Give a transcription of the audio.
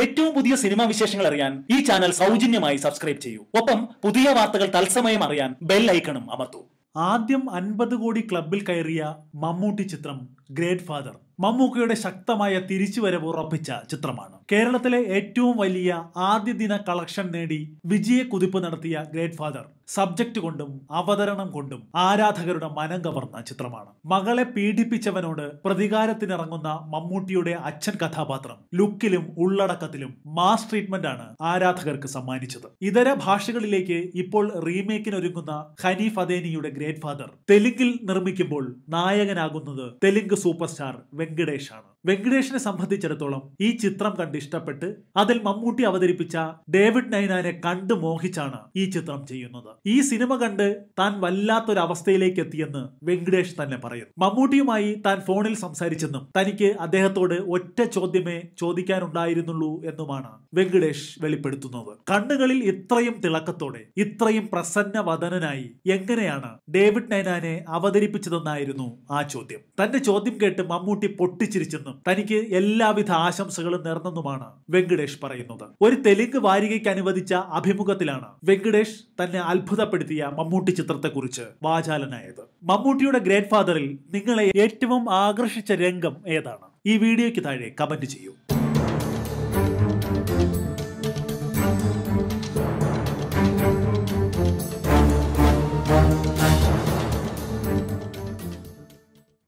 ഏറ്റവും പുതിയ സിനിമാ വിശേഷങ്ങൾ അറിയാൻ ഈ ചാനൽ സൗജന്യമായി സബ്സ്ക്രൈബ് ചെയ്യൂ ഒപ്പം പുതിയ വാർത്തകൾ തത്സമയം അറിയാൻ ബെൽ ഐക്കണും അമർത്തൂ ആദ്യം അൻപത് കോടി ക്ലബിൽ കയറിയ മമ്മൂട്ടി ചിത്രം ഗ്രേറ്റ് ഫാദർ മമ്മൂക്കയുടെ ശക്തമായ തിരിച്ചുവരവ് ഉറപ്പിച്ച ചിത്രമാണ് കേരളത്തിലെ ഏറ്റവും വലിയ ആദ്യ ദിന കളക്ഷൻ നേടി വിജയ കുതിപ്പ് നടത്തിയ ഗ്രേറ്റ് ഫാദർ സബ്ജക്റ്റ് കൊണ്ടും അവതരണം കൊണ്ടും ആരാധകരുടെ മനം കവർന്ന ചിത്രമാണ് മകളെ പീഡിപ്പിച്ചവനോട് പ്രതികാരത്തിനിറങ്ങുന്ന മമ്മൂട്ടിയുടെ അച്ഛൻ കഥാപാത്രം ലുക്കിലും ഉള്ളടക്കത്തിലും മാസ് ട്രീറ്റ്മെന്റ് ആണ് ആരാധകർക്ക് സമ്മാനിച്ചത് ഇതര ഭാഷകളിലേക്ക് ഇപ്പോൾ റീമേക്കിനൊരുങ്ങുന്ന ഹനീഫ് അദേനിയുടെ ഗ്രേറ്റ് ഫാദർ തെലുങ്കിൽ നിർമ്മിക്കുമ്പോൾ നായകനാകുന്നത് തെലുങ്ക് സൂപ്പർ സ്റ്റാർ വെങ്കടേഷ് ആണ് വെങ്കടേഷിനെ സംബന്ധിച്ചിടത്തോളം ഈ ചിത്രം കണ്ട് ഇഷ്ടപ്പെട്ട് അതിൽ മമ്മൂട്ടി അവതരിപ്പിച്ച ഡേവിഡ് നൈനാനെ കണ്ട് മോഹിച്ചാണ് ഈ ചിത്രം ചെയ്യുന്നത് ഈ സിനിമ കണ്ട് താൻ വല്ലാത്തൊരു അവസ്ഥയിലേക്ക് എത്തിയെന്ന് വെങ്കടേഷ് തന്നെ പറയുന്നു മമ്മൂട്ടിയുമായി താൻ ഫോണിൽ സംസാരിച്ചെന്നും തനിക്ക് അദ്ദേഹത്തോട് ഒറ്റ ചോദ്യമേ ചോദിക്കാനുണ്ടായിരുന്നുള്ളൂ എന്നുമാണ് വെങ്കടേഷ് വെളിപ്പെടുത്തുന്നത് കണ്ണുകളിൽ ഇത്രയും തിളക്കത്തോടെ ഇത്രയും പ്രസന്ന വദനനായി എങ്ങനെയാണ് ഡേവിഡ് നൈനാനെ അവതരിപ്പിച്ചതെന്നായിരുന്നു ആ ചോദ്യം തന്റെ ചോദ്യം ചോദ്യം കേട്ട് മമ്മൂട്ടി പൊട്ടിച്ചിരിച്ചെന്നും തനിക്ക് എല്ലാവിധ ആശംസകളും നേർന്നെന്നുമാണ് വെങ്കടേഷ് പറയുന്നത് ഒരു തെലുങ്ക് വാരികയ്ക്ക് അനുവദിച്ച അഭിമുഖത്തിലാണ് വെങ്കടേഷ് തന്നെ അത്ഭുതപ്പെടുത്തിയ മമ്മൂട്ടി ചിത്രത്തെക്കുറിച്ച് വാചാലനായത് മമ്മൂട്ടിയുടെ ഗ്രേറ്റ് ഫാദറിൽ നിങ്ങളെ ഏറ്റവും ആകർഷിച്ച രംഗം ഏതാണ് ഈ വീഡിയോയ്ക്ക് താഴെ കമന്റ് ചെയ്യൂ